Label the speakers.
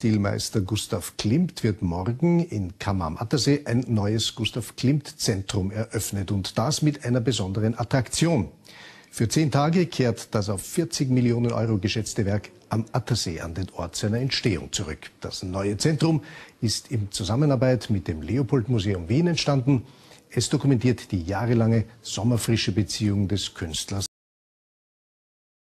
Speaker 1: Stilmeister Gustav Klimt wird morgen in Kammer am Attersee ein neues Gustav Klimt-Zentrum eröffnet und das mit einer besonderen Attraktion. Für zehn Tage kehrt das auf 40 Millionen Euro geschätzte Werk am Attersee an den Ort seiner Entstehung zurück. Das neue Zentrum ist in Zusammenarbeit mit dem Leopold-Museum Wien entstanden. Es dokumentiert die jahrelange sommerfrische Beziehung des Künstlers